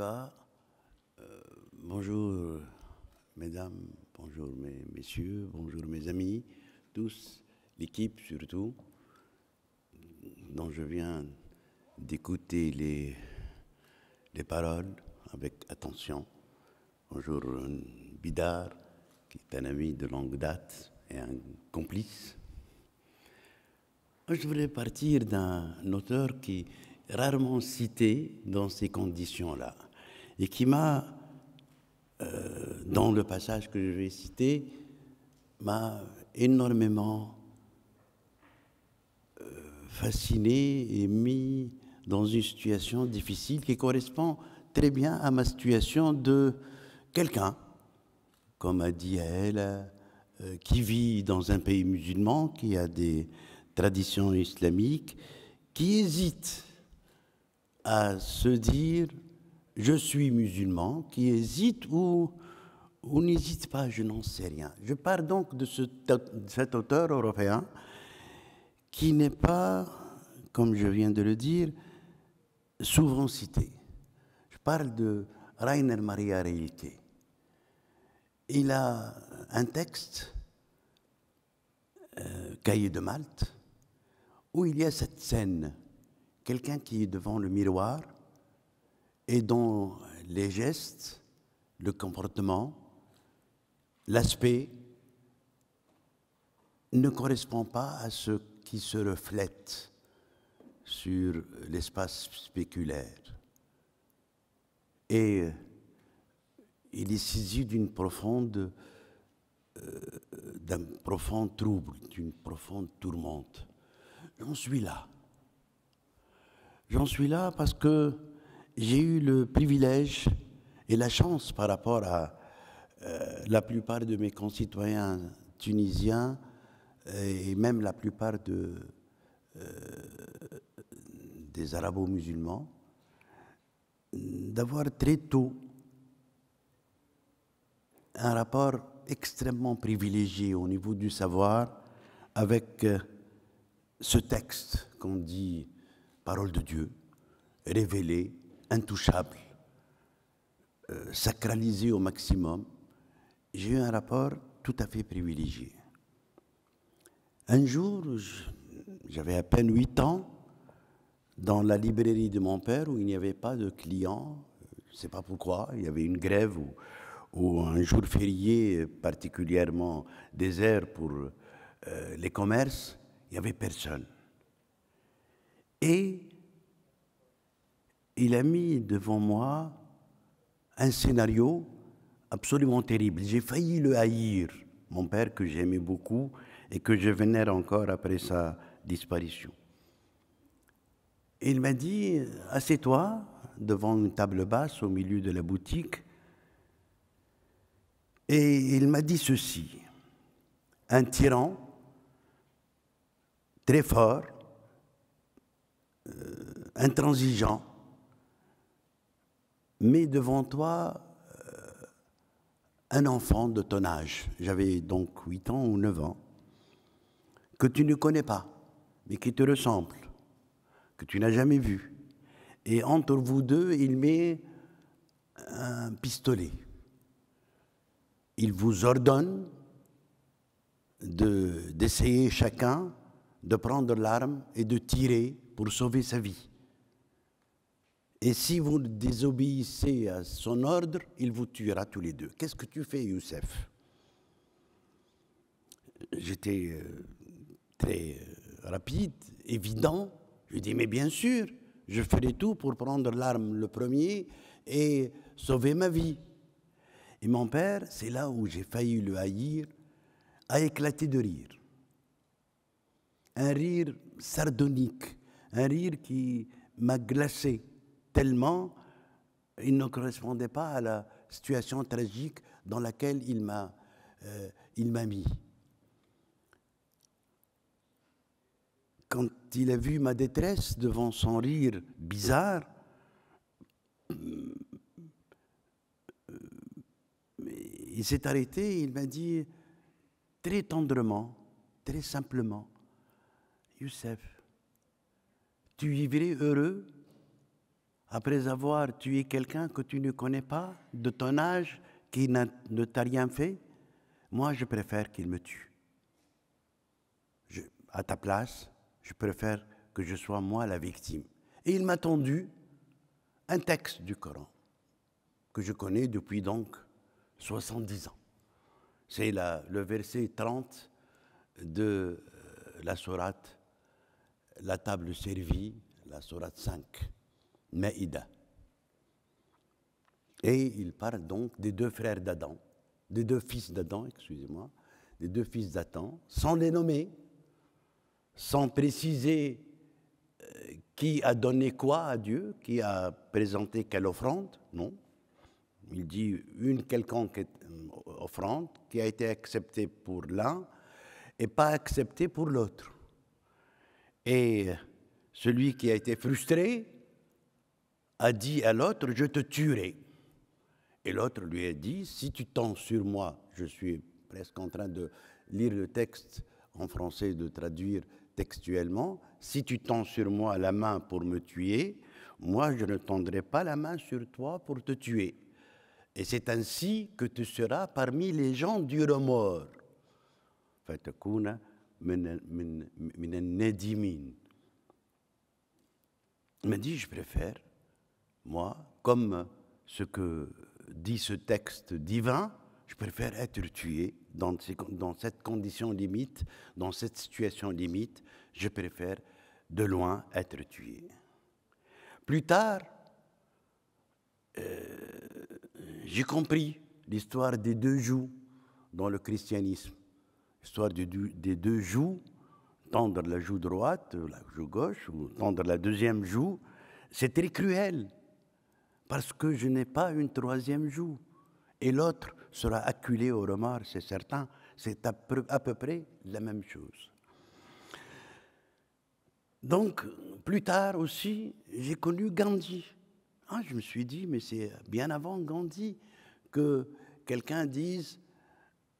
Euh, bonjour, mesdames, bonjour, mes, messieurs, bonjour, mes amis, tous, l'équipe surtout, dont je viens d'écouter les, les paroles avec attention. Bonjour, Bidard, qui est un ami de longue date et un complice. Je voulais partir d'un auteur qui est rarement cité dans ces conditions-là et qui m'a, euh, dans le passage que je vais citer, m'a énormément euh, fasciné et mis dans une situation difficile qui correspond très bien à ma situation de quelqu'un, comme a dit elle, euh, qui vit dans un pays musulman, qui a des traditions islamiques, qui hésite à se dire je suis musulman, qui hésite ou, n'hésite pas, je n'en sais rien. Je parle donc de, cet auteur européen qui n'est pas, comme je viens de le dire, souvent cité. Je parle de Rainer Maria Rilke. Il a un texte, euh, Cahier de Malte, où il y a cette scène, quelqu'un qui est devant le miroir, et dont les gestes, le comportement, l'aspect ne correspond pas à ce qui se reflète sur l'espace spéculaire. Et euh, il est saisi d'une profonde, euh, d'un profond trouble, d'une profonde tourmente. J'en suis là. J'en suis là parce que j'ai eu le privilège et la chance par rapport à euh, la plupart de mes concitoyens tunisiens et même la plupart euh, des arabo-musulmans, d'avoir très tôt un rapport extrêmement privilégié au niveau du savoir avec euh, ce texte qu'on dit parole de Dieu, révélée, intouchable, euh, sacralisé au maximum, j'ai eu un rapport tout à fait privilégié. Un jour, j'avais à peine 8 ans, dans la librairie de mon père où il n'y avait pas de clients, euh, je ne sais pas pourquoi, il y avait une grève ou, un jour férié particulièrement désert pour euh, les commerces, il n'y avait personne. Et il a mis devant moi un scénario absolument terrible. J'ai failli le haïr, mon père que j'aimais beaucoup et que je vénère encore après sa disparition. Il m'a dit, assieds-toi devant une table basse au milieu de la boutique, et il m'a dit ceci, un tyran très fort, euh, intransigeant, Mets devant toi euh, un enfant de ton âge, j'avais donc 8 ans ou 9 ans, que tu ne connais pas, mais qui te ressemble, que tu n'as jamais vu. Et entre vous deux, il met un pistolet. Il vous ordonne d'essayer chacun de prendre l'arme et de tirer pour sauver sa vie. Et si vous désobéissez à son ordre, il vous tuera tous les deux. Qu'est-ce que tu fais, Youssef J'étais euh, très euh, rapide, évident. Je dis, mais bien sûr, je ferai tout pour prendre l'arme le premier et sauver ma vie. Et mon père, c'est là où j'ai failli le haïr, a éclaté de rire. Un rire sardonique, un rire qui m'a glacé tellement il ne correspondait pas à la situation tragique dans laquelle euh, il m'a mis. Quand il a vu ma détresse devant son rire bizarre, il s'est arrêté et il m'a dit très tendrement, très simplement, Youssef, tu vivrais heureux après avoir tué quelqu'un que tu ne connais pas, de ton âge, qui ne t'a rien fait, moi je préfère qu'il me tue. à ta place, je préfère que je sois moi la victime. Et il m'a tendu un texte du Coran que je connais depuis donc 70 ans. C'est le verset 30 de euh, la sourate La table servie, la sourate 5. Maïda. Et il parle donc des deux frères d'Adam, des deux fils d'Adam, excusez-moi, des deux fils d'Adam, sans les nommer, sans préciser euh, qui a donné quoi à Dieu, qui a présenté quelle offrande, non. Il dit une quelconque euh, offrande qui a été acceptée pour l'un et pas acceptée pour l'autre. Et celui qui a été frustré, a dit à l'autre, je te tuerai. Et l'autre lui a dit, si tu tends sur moi, je suis presque en train de lire le texte en français, de traduire textuellement, si tu tends sur moi la main pour me tuer, moi je ne tendrai pas la main sur toi pour te tuer. Et c'est ainsi que tu seras parmi les gens du remords. Il m'a dit, je préfère moi, comme ce que dit ce texte divin, je préfère être tué dans, dans cette condition limite, dans cette situation limite, je préfère de loin être tué. Plus tard, euh, j'ai compris l'histoire des deux joues dans le christianisme. L'histoire des deux joues, tendre la joue droite, la joue gauche, ou tendre la deuxième joue, c'est très cruel parce que je n'ai pas une troisième joue. Et l'autre sera acculé au remords, c'est certain. C'est à, peu près la même chose. Donc, plus tard aussi, j'ai connu Gandhi. Ah, je me suis dit, mais c'est bien avant Gandhi que quelqu'un dise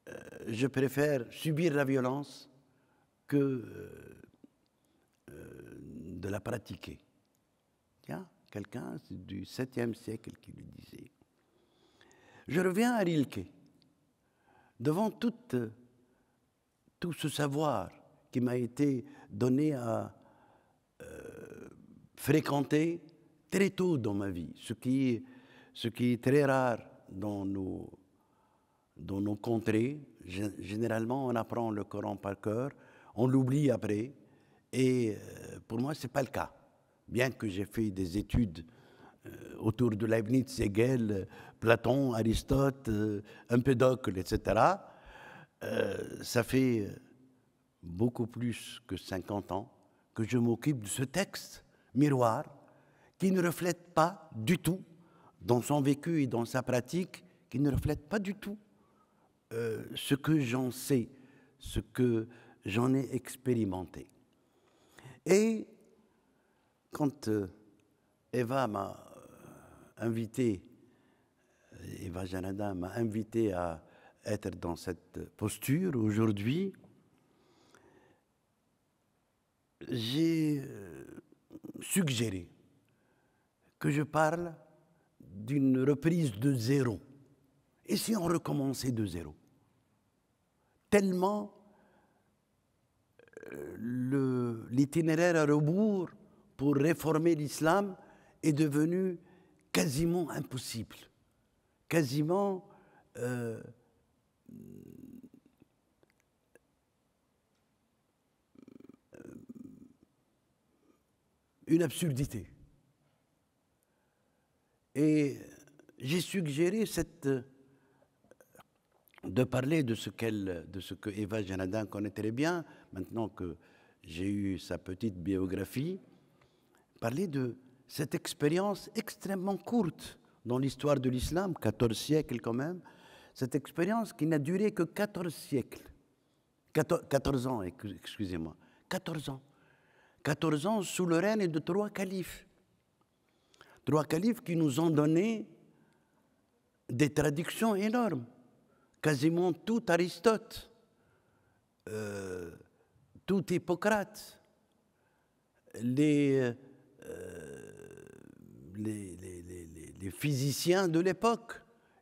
euh, Je préfère subir la violence que euh, euh, de la pratiquer. Tiens, Quelqu'un du 7e siècle qui le disait. Je reviens à Rilke. Devant tout, euh, tout ce savoir qui m'a été donné à euh, fréquenter très tôt dans ma vie, ce qui, ce qui est très rare dans nos, dans nos contrées. Généralement, on apprend le Coran par cœur, on l'oublie après, et euh, pour moi, ce n'est pas le cas bien que j'ai fait des études euh, autour de Leibniz, Hegel, Platon, Aristote, Empédocle, euh, etc., euh, ça fait beaucoup plus que 50 ans que je m'occupe de ce texte miroir qui ne reflète pas du tout dans son vécu et dans sa pratique, qui ne reflète pas du tout ce que j'en sais, ce que j'en ai expérimenté. Et quand euh, Eva m'a euh, invité, euh, Eva Janada m'a invité à être dans cette posture aujourd'hui, j'ai suggéré que je parle d'une reprise de zéro. Et si on recommençait de zéro Tellement l'itinéraire à rebours pour réformer l'islam est devenu quasiment impossible, quasiment euh, une absurdité. Et j'ai suggéré cette, euh, de parler de ce, de ce que Eva Janadin connaît très bien, maintenant que j'ai eu sa petite biographie, parler de cette expérience extrêmement courte dans l'histoire de l'islam, 14 siècles quand même, cette expérience qui n'a duré que 14 siècles, 14, ans, excusez-moi, 14 ans. 14 ans sous le règne de trois califes. Trois califes qui nous ont donné des traductions énormes. Quasiment tout Aristote, euh, tout Hippocrate, les euh, euh, les, physiciens de l'époque,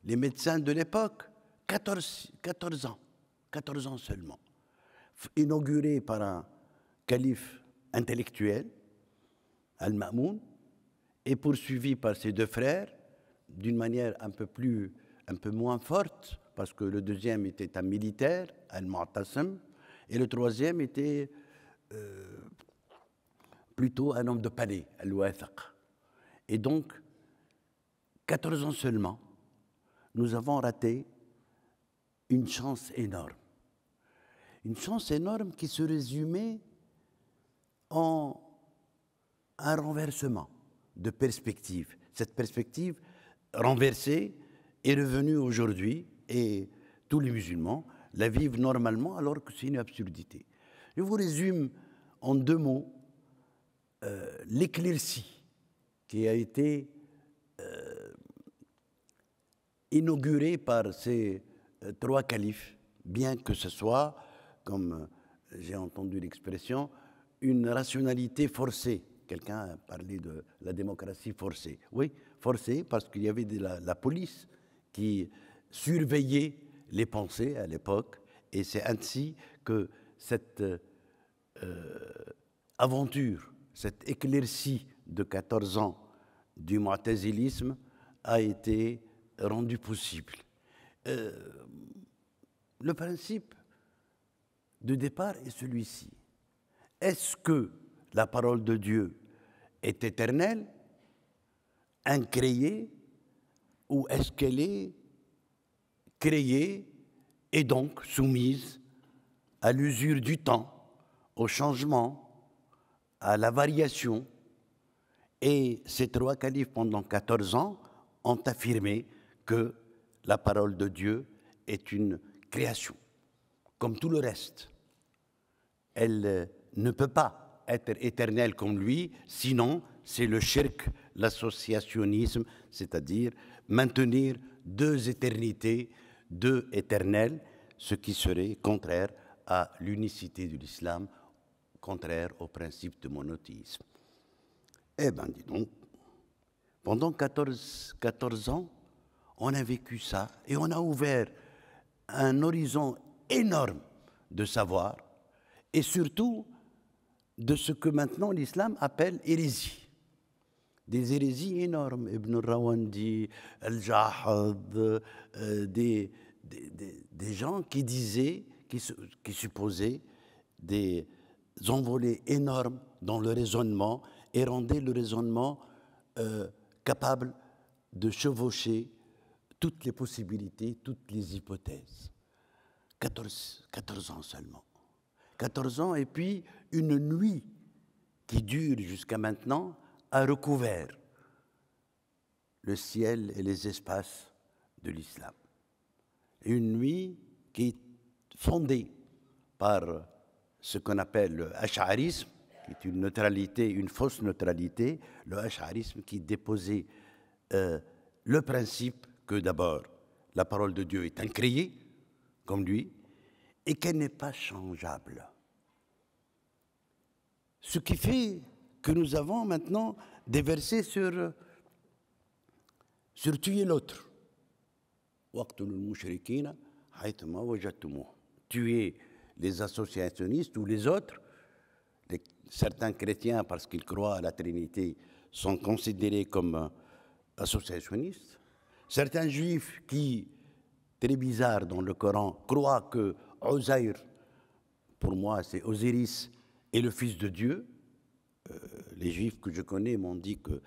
les médecins de l'époque. 14, ans, 14 ans seulement. Inauguré par un calife intellectuel, Al-Ma'moun, et poursuivi par ses deux frères d'une manière un peu plus, un peu moins forte, parce que le deuxième était un militaire, Al-Mu'tasim, et le troisième était euh, plutôt un homme de palais, Al-Wathaq. Et donc, 14 ans seulement, nous avons raté une chance énorme. Une chance énorme qui se résumait en un renversement de perspective. Cette perspective renversée est revenue aujourd'hui et tous les musulmans la vivent normalement alors que c'est une absurdité. Je vous résume en deux mots euh, l'éclaircie qui a été euh, inaugurée par ces euh, trois califes, bien que ce soit, comme j'ai entendu l'expression, une rationalité forcée. Quelqu'un a parlé de la démocratie forcée. Oui, forcée parce qu'il y avait la, police qui surveillait les pensées à l'époque, et c'est ainsi que cette aventure cette éclaircie de 14 ans du Matézilisme a été rendue possible. Euh, le principe de départ est celui-ci. Est-ce que la parole de Dieu est éternelle, incréée, ou est-ce qu'elle est créée et donc soumise à l'usure du temps, au changement, à la variation. Et ces trois califes, pendant 14 ans, ont affirmé que la parole de Dieu est une création, comme tout le reste. Elle euh, ne peut pas être éternelle comme lui, sinon c'est le shirk, l'associationnisme, c'est-à-dire maintenir deux éternités, deux éternels, ce qui serait contraire à l'unicité de l'islam contraire au principe du monothéisme. Eh bien, dis donc, pendant 14, 14 ans, on a vécu ça et on a ouvert un horizon énorme de savoir et surtout de ce que maintenant l'islam appelle hérésie. Des hérésies énormes, Ibn Rawandi, Al-Jahad, euh, des, des, des, des, gens qui disaient, qui, qui supposaient des, envolées énormes dans le raisonnement et rendaient le raisonnement euh, capable de chevaucher toutes les possibilités, toutes les hypothèses. 14, 14 ans seulement. 14 ans et puis une nuit qui dure jusqu'à maintenant a recouvert le ciel et les espaces de l'islam. Une nuit qui est fondée par ce qu'on appelle le hacharisme, qui est une neutralité, une fausse neutralité, le hacharisme qui déposait euh, le principe que d'abord la parole de Dieu est incréée, comme lui, et qu'elle n'est pas changeable. Ce qui fait que nous avons maintenant des versets sur, sur tuer l'autre. Tuer les associationnistes ou les autres, certains chrétiens, parce qu'ils croient à la Trinité, sont considérés comme euh, associationnistes. Certains juifs qui, très bizarre dans le Coran, croient que Ozair, pour moi, c'est Osiris, est le fils de Dieu. Euh, les juifs que je connais m'ont dit que,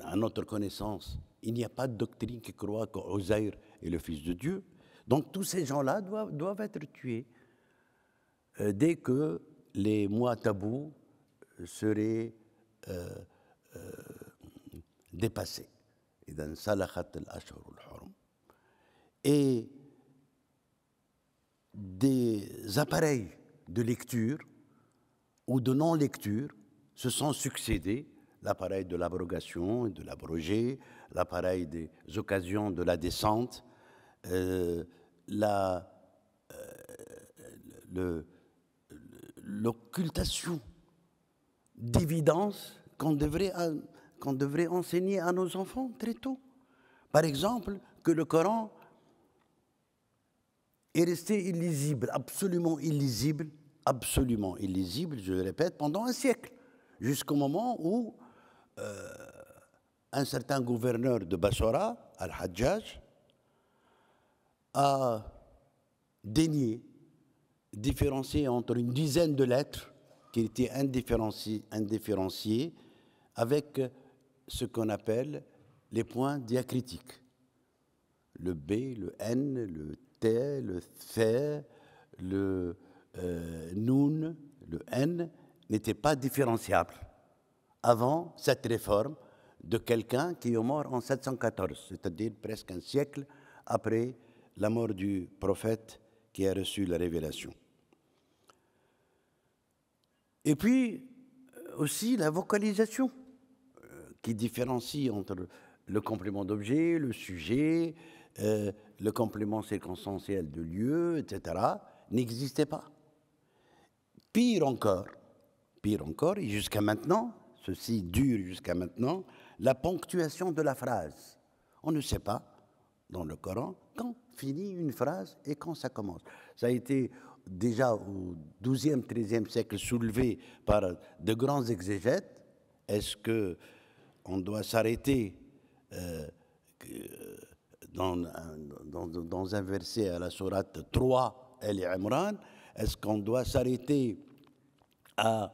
à notre connaissance, il n'y a pas de doctrine qui croit qu'Ozair est le fils de Dieu. Donc tous ces gens-là doivent, être tués. Euh, dès que les mois tabous euh, seraient euh, euh dépassés. Et des appareils de lecture ou de non-lecture se sont succédés, l'appareil de l'abrogation et de l'abrogé, l'appareil des occasions de la descente, la, le, l'occultation d'évidence qu'on devrait, qu'on devrait enseigner à nos enfants très tôt. Par exemple, que le Coran est resté illisible, absolument illisible, absolument illisible, je le répète, pendant un siècle, jusqu'au moment où euh, un certain gouverneur de Bassora, Al-Hajjaj, a dénié différencier entre une dizaine de lettres qui étaient indifférenciées, avec ce qu'on appelle les points diacritiques. Le B, le N, le T, le C, le euh, le N n'étaient pas différenciables avant cette réforme de quelqu'un qui est mort en 714, c'est-à-dire presque un siècle après la mort du prophète qui a reçu la révélation. Et puis euh, aussi la vocalisation euh, qui différencie entre le, complément d'objet, le sujet, euh, le complément circonstanciel de lieu, etc., n'existait pas. Pire encore, pire encore, et jusqu'à maintenant, ceci dure jusqu'à maintenant, la ponctuation de la phrase. On ne sait pas, dans le Coran, quand finit une phrase et quand ça commence. Ça a été déjà au XIIe, XIIIe siècle soulevé par de grands exégètes. Est-ce que on doit s'arrêter euh, dans, un verset à la sourate 3, El Imran Est-ce qu'on doit s'arrêter à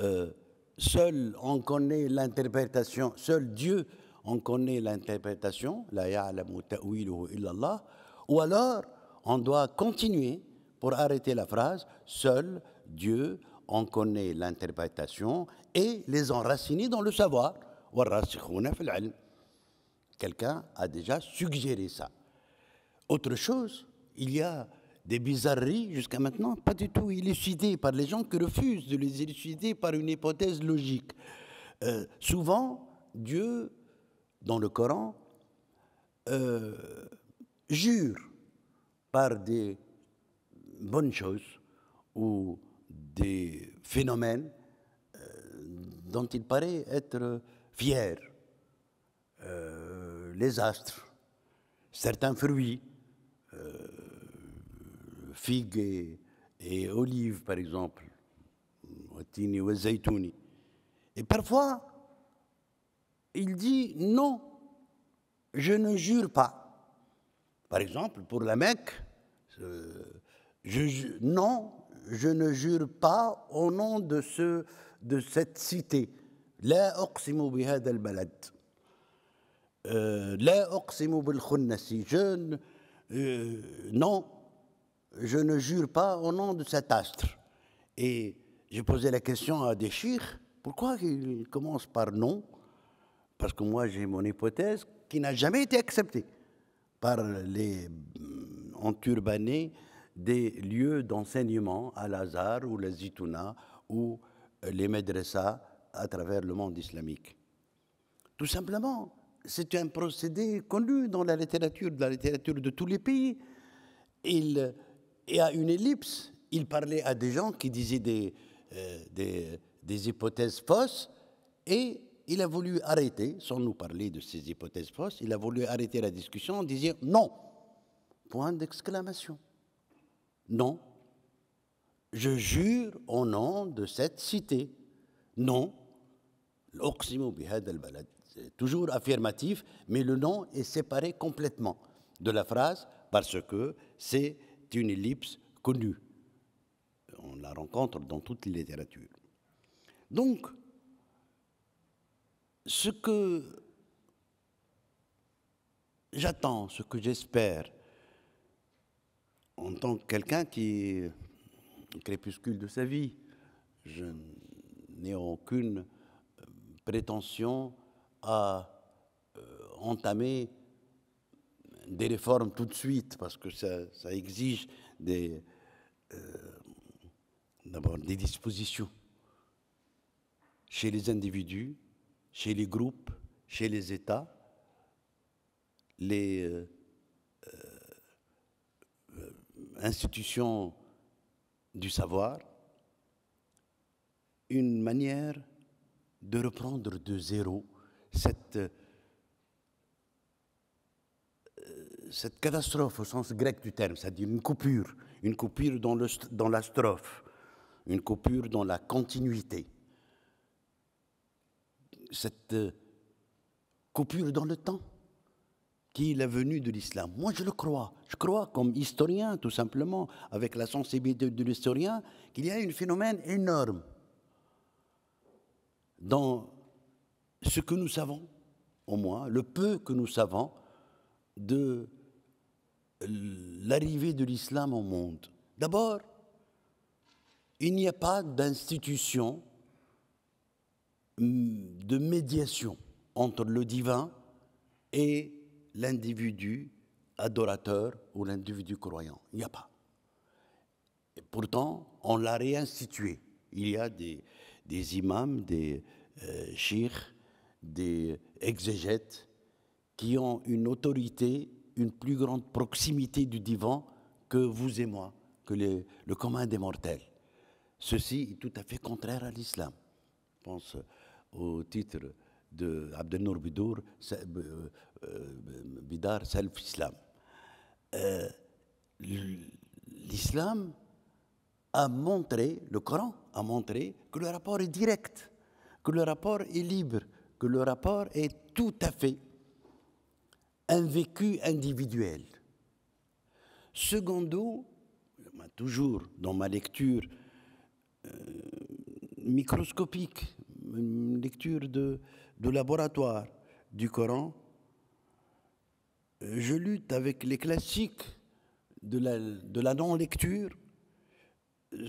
euh, seul on connaît l'interprétation, seul Dieu on connaît l'interprétation, la ou alors on doit continuer pour arrêter la phrase, seul Dieu en connaît l'interprétation et les enraciner dans le savoir. Quelqu'un a déjà suggéré ça. Autre chose, il y a des bizarreries jusqu'à maintenant pas du tout élucidées par les gens qui refusent de les élucider par une hypothèse logique. Euh, souvent, Dieu, dans le Coran, euh, jure par des bonnes choses ou des phénomènes euh, dont il paraît être fier. Euh, les astres, certains fruits, euh, figues et, olives par exemple, Et parfois, il dit non, je ne jure pas. Par exemple, pour la Mecque, non, je ne jure pas au nom de, ce, de cette cité. لا del بهذا البلد لا jeune. non je ne jure pas au nom de cet astre et j'ai posé la question à des pourquoi il commence par non parce que moi j'ai mon hypothèse qui n'a jamais été acceptée par les enturbanés mm, des lieux d'enseignement, à Lazare ou la Zitouna ou euh, les médressas à travers le monde islamique. Tout simplement, c'est un procédé connu dans la littérature, de la littérature de tous les pays. Il, et à une ellipse, il parlait à des gens qui disaient des, euh, des hypothèses fausses et il a voulu arrêter, sans nous parler de ces hypothèses fausses, il a voulu arrêter la discussion en disant non. Point d'exclamation. Non. Je jure au nom de cette cité. Non. C'est toujours affirmatif, mais le nom est séparé complètement de la phrase parce que c'est une ellipse connue. On la rencontre dans toute la littérature. Donc, ce que j'attends, ce que j'espère, en tant que quelqu'un qui est crépuscule de sa vie, je n'ai aucune euh, prétention à euh, entamer des réformes tout de suite, parce que ça, exige des, euh, d'abord des dispositions chez les individus, chez les groupes, chez les États, les institution du savoir, une manière de reprendre de zéro cette, euh, cette catastrophe au sens grec du terme, c'est-à-dire une coupure, une coupure dans, le, dans la strophe, une coupure dans la continuité, cette euh, coupure dans le temps qui est la venue de l'islam. Moi, je le crois. Je crois, comme historien, tout simplement, avec la sensibilité de l'historien, qu'il y a un phénomène énorme dans ce que nous savons, au moins, le peu que nous savons de l'arrivée de l'islam au monde. D'abord, il n'y a pas d'institution de médiation entre le divin et l'individu adorateur ou l'individu croyant. Il n'y a pas. Et pourtant, on l'a réinstitué. Il y a des, imams, des euh, des exégètes qui ont une autorité, une plus grande proximité du divan que vous et moi, que le commun des mortels. Ceci est tout à fait contraire à l'islam. Je pense au titre de Abdelnour Bidour, euh, euh, Bidar self Islam. Euh, l'islam a montré, le Coran a montré que le rapport est direct, que le rapport est libre, que le rapport est tout à fait un vécu individuel. Secondo, toujours dans ma lecture microscopique, une lecture de, du laboratoire du Coran, euh, je lutte avec les classiques de la, non-lecture euh,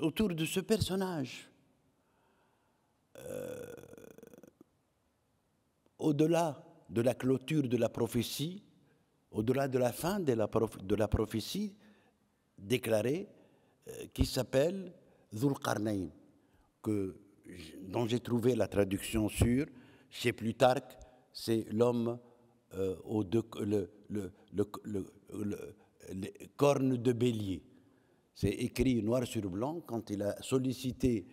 autour de ce personnage. Euh, au-delà de la clôture de la prophétie, au-delà de la fin de la, prophétie déclarée, qui s'appelle Dhul dont j'ai trouvé la traduction sûre. Chez Plutarque, c'est l'homme euh, aux deux, cornes de bélier. C'est écrit noir sur blanc quand il a sollicité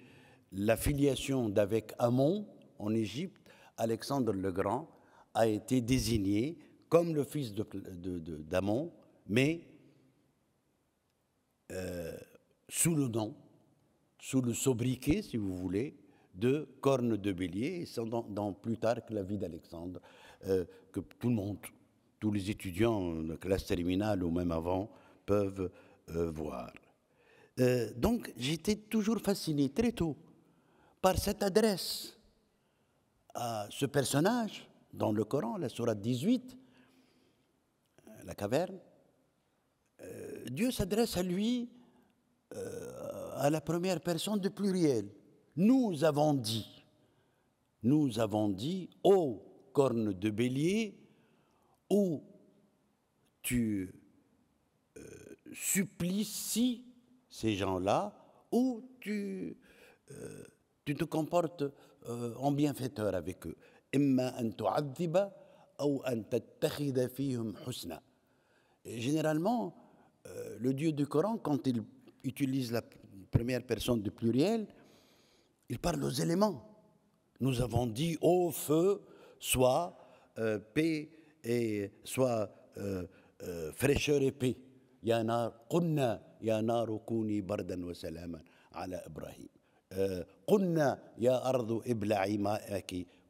l'affiliation d'avec Amon en Égypte. Alexandre le Grand a été désigné comme le fils d'Amon, mais euh, sous le nom, sous le sobriquet, si vous voulez, de cornes de bélier, sont c'est dans, tard Plutarque, la vie d'Alexandre, euh, que tout le monde, tous les étudiants de classe terminale ou même avant, peuvent euh, voir. Euh, donc j'étais toujours fasciné très tôt par cette adresse à ce personnage dans le Coran, la Sourate 18, la caverne. Dieu s'adresse à lui à la première personne du pluriel. Nous avons dit, nous avons dit, ô corne de bélier, où tu euh, supplicies ces gens-là, où tu, euh, tu te comportes euh, en bienfaiteur avec eux. Généralement, le Dieu du Coran, quand il utilise la première personne du pluriel, il parle aux éléments. Nous avons dit ô feu, soit euh, paix et soit euh, euh, fraîcheur et paix. Ya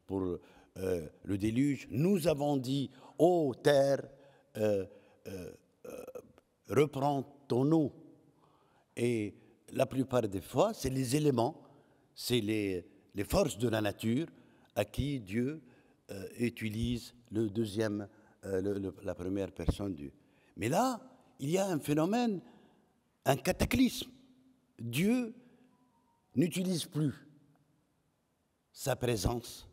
pour le déluge nous avons dit ô terre reprends ton eau et la plupart des fois c'est les éléments c'est les, forces de la nature à qui Dieu euh, utilise le deuxième, euh, la première personne du. Mais là, il y a un phénomène, un cataclysme. Dieu n'utilise plus sa présence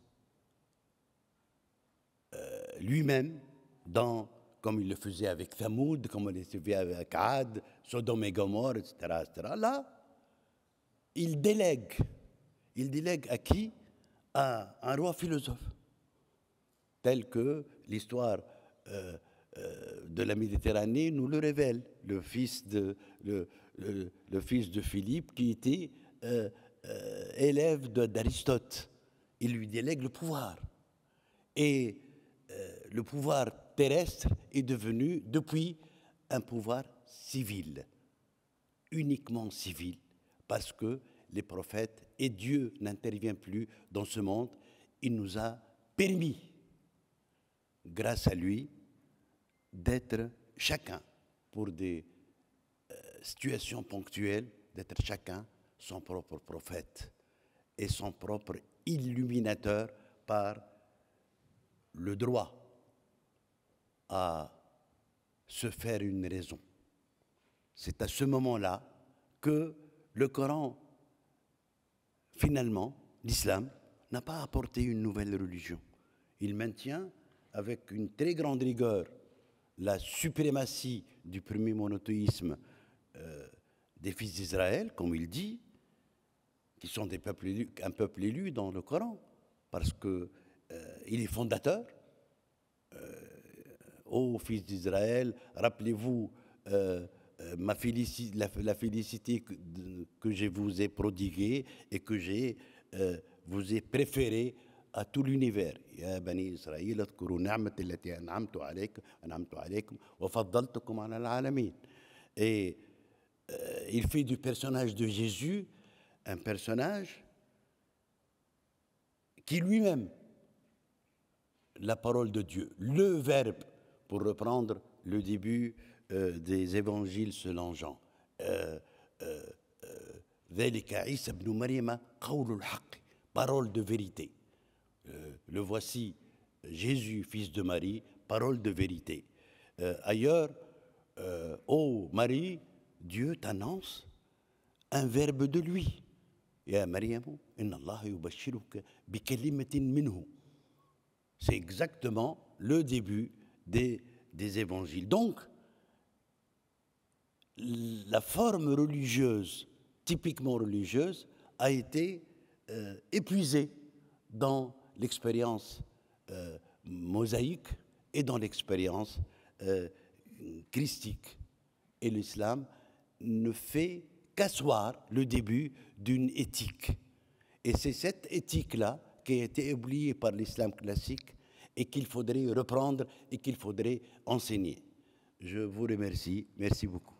euh, lui-même dans comme il le faisait avec Thamoud, comme il le faisait avec Ad, Sodome et Gomorre, etc. Là, il délègue il délègue à qui À un roi philosophe, tel que l'histoire euh, euh, de la Méditerranée nous le révèle, le fils de, le, fils de Philippe qui était euh, élève d'Aristote. Il lui délègue le pouvoir. Et le pouvoir terrestre est devenu depuis un pouvoir civil, uniquement civil, parce que prophètes et Dieu n'intervient plus dans ce monde. Il nous a permis, grâce à lui, d'être chacun pour des euh, situations ponctuelles, d'être chacun son propre prophète et son propre illuminateur par le droit à se faire une raison. C'est à ce moment-là que le Coran finalement, l'islam n'a pas apporté une nouvelle religion. Il maintient avec une très grande rigueur la suprématie du premier monothéisme euh, des fils d'Israël, comme il dit, qui sont un peuple élu dans le Coran, parce qu'il euh, est fondateur. Euh, ô fils d'Israël, rappelez-vous euh, la, félicité que, je vous ai prodiguée et que j'ai euh, vous ai préférée à tout l'univers. Euh, il fait du personnage de Jésus un personnage qui lui-même la parole de Dieu, le Verbe, pour reprendre le début euh, des évangiles selon Jean. Euh, euh, parole de vérité. le voici, Jésus, fils de Marie, parole de vérité. ailleurs, ô Marie, Dieu t'annonce un verbe de lui. C'est exactement le début des, des évangiles. Donc, la forme religieuse, typiquement religieuse, a été euh, épuisée dans l'expérience euh, mosaïque et dans l'expérience euh, christique. Et l'islam ne fait qu'asseoir le début d'une éthique. Et c'est cette éthique-là qui a été oubliée par l'islam classique et qu'il faudrait reprendre et qu'il faudrait enseigner. Je vous remercie. Merci beaucoup.